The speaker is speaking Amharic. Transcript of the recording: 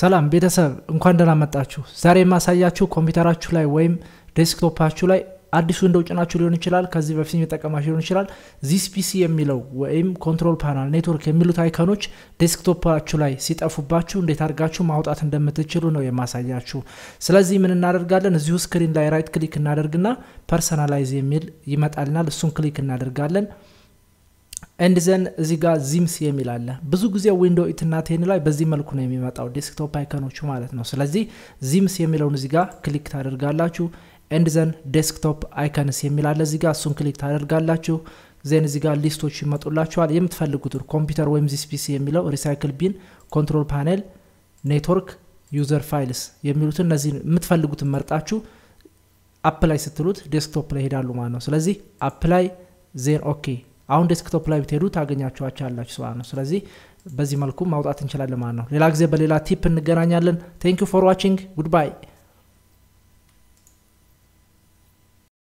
ሰላም ቤተሰብ እንኳን ደህና መጣችሁ ዛሬ የማሳያችሁ ኮምፒውተራችሁ ላይ ወይም ዴስክቶፓችሁ ላይ አዲሱ እንደው ሊሆን ይችላል ከዚህ በፊት የጠቀማችሁ ሊሆን ይችላል ዚስ ፒሲ የሚለው ወይም ኮንትሮል ፓናል ኔትወርክ የሚሉት አይከኖች ዴስክቶፓችሁ ላይ ሲጠፉባችሁ እንዴት አድርጋችሁ ማውጣት እንደምትችሉ ነው የማሳያችሁ ስለዚህ ምን እናደርጋለን እዚሁ ስክሪን ላይ ራይት ክሊክ እናደርግና ፐርሰናላይዝ የሚል ይመጣልናል እሱን ክሊክ እናደርጋለን ኤንድ ዘን እዚህ ጋር ዚምስ የሚል አለ ብዙ ጊዜ ዊንዶ ኢትና ቴን ላይ በዚህ መልኩ ነው የሚመጣው ዴስክቶፕ አይከኖቹ ማለት ነው ስለዚህ ዚምስ የሚለውን እዚህ ጋር ክሊክ ታደርጋላችሁ ኤንድ ዘን ዴስክቶፕ አይከንስ የሚል አለ እዚህ ጋር እሱን ክሊክ ታደርጋላችሁ ዜን እዚህ ጋር ሊስቶች ይመጡላችኋል የምትፈልጉትን ኮምፒውተር ወይም ዚስፒሲ የሚለው ሪሳይክል ቢን ኮንትሮል ፓኔል ኔትወርክ ዩዘር ፋይልስ የሚሉትን እነዚህ የምትፈልጉትን መርጣችሁ አፕላይ ስትሉት ዴስክቶፕ ላይ ይሄዳሉ ማለት ነው ስለዚህ አፕላይ ዜን ኦኬ አሁን ዴስክቶፕ ላይ ብትሄዱ ታገኛቸኋቸው ያላችሁ ሰዋ ነው ስለዚህ በዚህ መልኩ ማውጣት እንችላለን ማለት ነው ሌላ ጊዜ በሌላ ቲፕ እንገናኛለን ቴንክ ዩ ፎር ዋቺንግ ጉድባይ